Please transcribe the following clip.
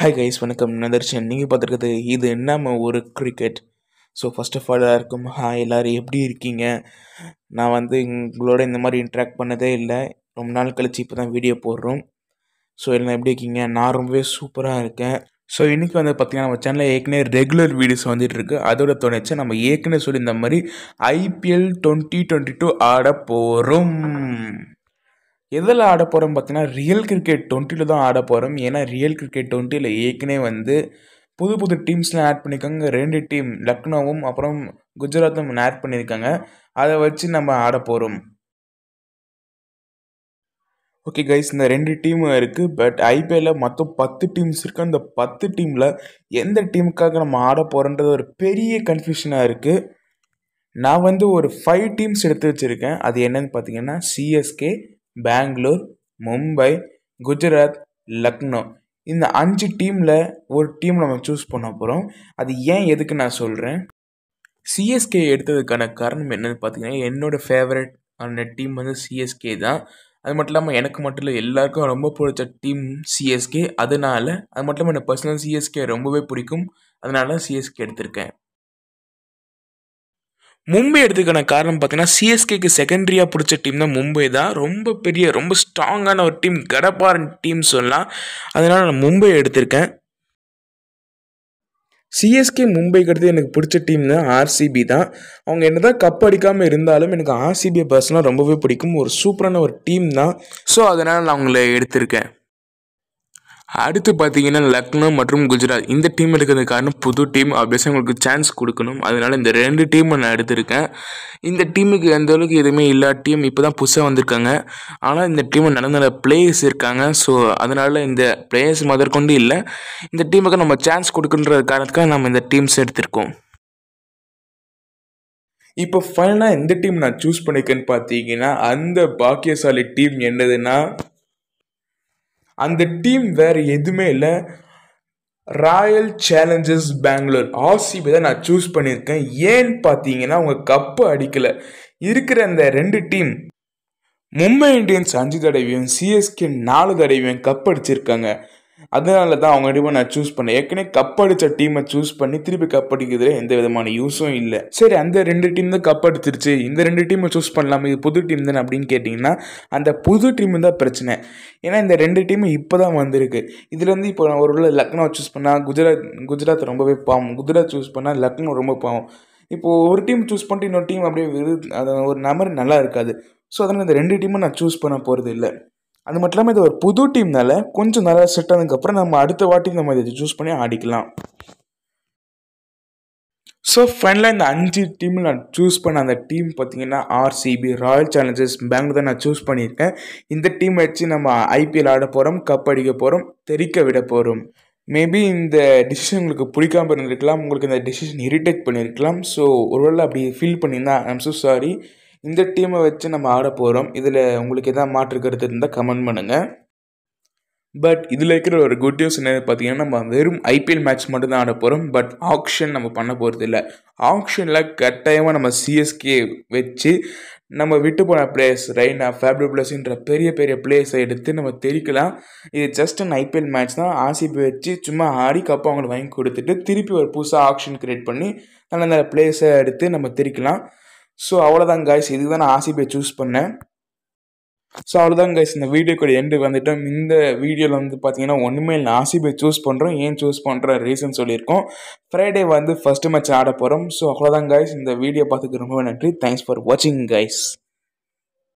hi guys வணக்கம் நதர்ஷன் நீங்கள் பார்த்துருக்குது இது நம்ம ஒரு cricket so first of all எல்லாருக்கும் ஹாய் எல்லோரும் எப்படி இருக்கீங்க நான் வந்து உங்களோட இந்த மாதிரி இன்ட்ராக்ட் பண்ணதே இல்லை ரொம்ப நாள் கழித்து இப்போ தான் வீடியோ போடுறோம் ஸோ எல்லாம் எப்படி இருக்கீங்க நான் ரொம்பவே சூப்பராக இருக்கேன் ஸோ இன்றைக்கி வந்து பார்த்திங்கன்னா நம்ம சேனலில் ஏற்கனவே ரெகுலர் வீடியோஸ் வந்துட்டுருக்கு அதோட துணைச்சு நம்ம ஏற்கனவே சொல்லி இந்த மாதிரி ஐபிஎல் டுவெண்ட்டி டுவெண்ட்டி டூ ஆட போகிறோம் எதில் ஆட போகிறோம் பார்த்தீங்கன்னா ரியல் கிரிக்கெட் டுவெண்ட்டியில் தான் ஆட போகிறோம் ஏன்னா ரியல் கிரிக்கெட் டுவெண்ட்டியில் ஏற்கனவே வந்து புது புது டீம்ஸ்லாம் ஆட் பண்ணியிருக்காங்க ரெண்டு டீம் லக்னோவும் அப்புறம் குஜராத்தும் ஆட் பண்ணியிருக்காங்க அதை வச்சு நம்ம ஆட போகிறோம் ஓகே கைஸ் இந்த ரெண்டு டீம் இருக்குது பட் ஐபிஎல்லில் மொத்தம் பத்து டீம்ஸ் இருக்குது அந்த பத்து டீமில் எந்த டீமுக்காக நம்ம ஆட போகிறோன்றது ஒரு பெரிய கன்ஃபியூஷனாக இருக்குது நான் வந்து ஒரு ஃபைவ் டீம்ஸ் எடுத்து வச்சுருக்கேன் அது என்னென்னு பார்த்தீங்கன்னா சிஎஸ்கே பெங்களூர் மும்பை குஜராத் லக்னோ இந்த அஞ்சு டீமில் ஒரு டீம் நம்ம சூஸ் பண்ண போகிறோம் அது ஏன் எதுக்கு நான் சொல்கிறேன் சிஎஸ்கே எடுத்ததுக்கான காரணம் என்னென்னு பார்த்தீங்கன்னா என்னோடய ஃபேவரட் ஆன டீம் வந்து சிஎஸ்கே தான் அது மட்டும் இல்லாமல் எனக்கு மட்டும் இல்லை எல்லாருக்கும் ரொம்ப பிடிச்ச டீம் சிஎஸ்கே அதனால் அது மட்டும் இல்லாமல் எனக்கு பர்சனல் சிஎஸ்கே ரொம்பவே பிடிக்கும் அதனால சிஎஸ்கே எடுத்திருக்கேன் மும்பை எடுத்துக்கான காரணம் பார்த்தீங்கன்னா சிஎஸ்கேக்கு செகண்டரியாக பிடிச்ச டீம் தான் மும்பை தான் ரொம்ப பெரிய ரொம்ப ஸ்ட்ராங்கான ஒரு டீம் கடப்பாரன் டீம் சொல்லலாம் அதனால் நான் மும்பை எடுத்திருக்கேன் சிஎஸ்கே மும்பைக்கு அடுத்து எனக்கு பிடிச்ச டீம் தான் ஆர்சிபி தான் அவங்க என்ன தான் கப் அடிக்காமல் இருந்தாலும் எனக்கு ஆர்சிபி பர்சனாக ரொம்பவே பிடிக்கும் ஒரு சூப்பரான ஒரு டீம் தான் ஸோ அதனால் நான் அவங்கள எடுத்திருக்கேன் அடுத்து பார்த்தீங்கன்னா லக்னோ மற்றும் குஜராத் இந்த டீம் எடுக்கிறது காரணம் புது டீம் அப்படியே உங்களுக்கு சான்ஸ் கொடுக்கணும் அதனால் இந்த ரெண்டு டீம் நான் எடுத்திருக்கேன் இந்த டீமுக்கு எந்த அளவுக்கு எதுவுமே இல்லா டீம் இப்போ தான் புதுசாக வந்திருக்காங்க ஆனால் இந்த டீமில் நல்ல நல்ல பிளேயர்ஸ் இருக்காங்க ஸோ அதனால் இந்த பிளேயர்ஸ் முதற்கொண்டு இல்லை இந்த டீமுக்கு நம்ம சான்ஸ் கொடுக்குன்ற காரணத்துக்காக நம்ம இந்த டீம்ஸ் எடுத்திருக்கோம் இப்போ ஃபைனலாக எந்த டீம் நான் சூஸ் பண்ணியிருக்கேன்னு பார்த்தீங்கன்னா அந்த பாக்கியசாலி டீம் என்னதுன்னா அந்த டீம் வேறு எதுவுமே இல்லை ராயல் சேலஞ்சர்ஸ் பெங்களூர் ஆர்சிபி தான் நான் சூஸ் பண்ணியிருக்கேன் ஏன்னு பார்த்தீங்கன்னா அவங்க கப்பு அடிக்கலை இருக்கிற அந்த ரெண்டு டீம் மும்பை இந்தியன்ஸ் அஞ்சு தடவையும் சிஎஸ்கே நாலு தடவையும் கப் அடிச்சிருக்காங்க அதனால தான் அவங்க ரெடி நான் சூஸ் பண்ணேன் ஏற்கனவே கப் அடிச்ச டீமை சூஸ் பண்ணி திருப்பி கப் அடிக்கிறதுல எந்த விதமான யூஸும் இல்லை சரி அந்த ரெண்டு டீம் தான் கப் அடிச்சிருச்சு இந்த ரெண்டு டீமை சூஸ் பண்ணலாமே இது புது டீம் தானே அப்படின்னு கேட்டிங்கன்னா அந்த புது டீம் தான் பிரச்சனை ஏன்னா இந்த ரெண்டு டீமும் இப்போ தான் வந்திருக்கு இதுலேருந்து இப்போ ஒரு உள்ள லக்னோ சூஸ் பண்ணால் குஜராத் குஜராத் ரொம்பவே பாவம் குஜராத் சூஸ் பண்ணால் லக்னோ ரொம்ப பாவம் இப்போது ஒரு டீம் சூஸ் பண்ணிட்டு இன்னொரு டீம் அப்படியே விரு அது ஒரு நம்பர் நல்லா இருக்காது ஸோ அதனால் இந்த ரெண்டு டீமும் நான் சூஸ் பண்ண போகிறது இல்லை அது மட்டும் இல்லாமல் இது ஒரு புது டீம்னால கொஞ்சம் நல்லா செட் ஆனதுக்கப்புறம் நம்ம அடுத்த வாட்டி நம்ம இதை சூஸ் பண்ணி ஆடிக்கலாம் ஸோ ஃபைனலாக இந்த அஞ்சு டீமில் நான் சூஸ் பண்ண அந்த டீம் பார்த்தீங்கன்னா ஆர்சிபி ராயல் சேலஞ்சர்ஸ் பெங்களூர் தான் நான் சூஸ் பண்ணியிருக்கேன் இந்த டீம் வச்சு நம்ம ஐபிஎல் ஆட போகிறோம் கப் அடிக்க போகிறோம் தெரிக்க விட போகிறோம் மேபி இந்த டிசிஷன் உங்களுக்கு பிடிக்காம இருந்திருக்கலாம் உங்களுக்கு இந்த டிசிஷன் இரிட்டேட் பண்ணியிருக்கலாம் ஸோ ஒருவேளை அப்படி ஃபீல் பண்ணியிருந்தா ஐம் ஸோ சாரி இந்த டீமை வச்சு நம்ம ஆட போகிறோம் இதில் உங்களுக்கு எதாவது மாற்று கருத்து இருந்தால் கமெண்ட் பண்ணுங்கள் பட் இதில் இருக்கிற ஒரு குட் நியூஸ் என்னது பார்த்தீங்கன்னா நம்ம வெறும் ஐபிஎல் மேட்ச் மட்டும் தான் ஆட போகிறோம் பட் ஆக்ஷன் நம்ம பண்ண போகிறது இல்லை ஆக்ஷனில் கட்டாயமாக நம்ம சிஎஸ்கே வச்சு நம்ம விட்டு போன பிளேயர்ஸ் ரைனா பிளஸ்ன்ற பெரிய பெரிய பிளேயர்ஸை எடுத்து நம்ம தெரிக்கலாம் இது ஜஸ்ட் அண்ட் ஐபிஎல் மேட்ச் தான் ஆர்சிபி வச்சு சும்மா ஆடி கப்பை அவங்களுக்கு வாங்கி கொடுத்துட்டு திருப்பி ஒரு புதுசாக ஆக்ஷன் க்ரியேட் பண்ணி நல்ல நல்ல பிளேயர்ஸை எடுத்து நம்ம தெரிக்கலாம் ஸோ அவ்வளோதான் காய்ஸ் இதுக்கு தான் நான் ஆசிபே சூஸ் பண்ணேன் ஸோ அவ்வளோதான் கைஸ் இந்த கூட எண்டு வந்துட்டோம் இந்த வீடியோவில் வந்து பார்த்தீங்கன்னா ஒன்றுமே இல்லை ஆசிபே சூஸ் பண்ணுறோம் ஏன் சூஸ் பண்ணுற ரீசன் சொல்லியிருக்கோம் ஃப்ரைடே வந்து ஃபஸ்ட்டு மேட்ச் ஆட போகிறோம் ஸோ அவ்வளோதான் கைஸ் இந்த வீடியோ பார்த்துக்கு ரொம்ப நன்றி தேங்க்ஸ் ஃபார் வாட்சிங் கைஸ்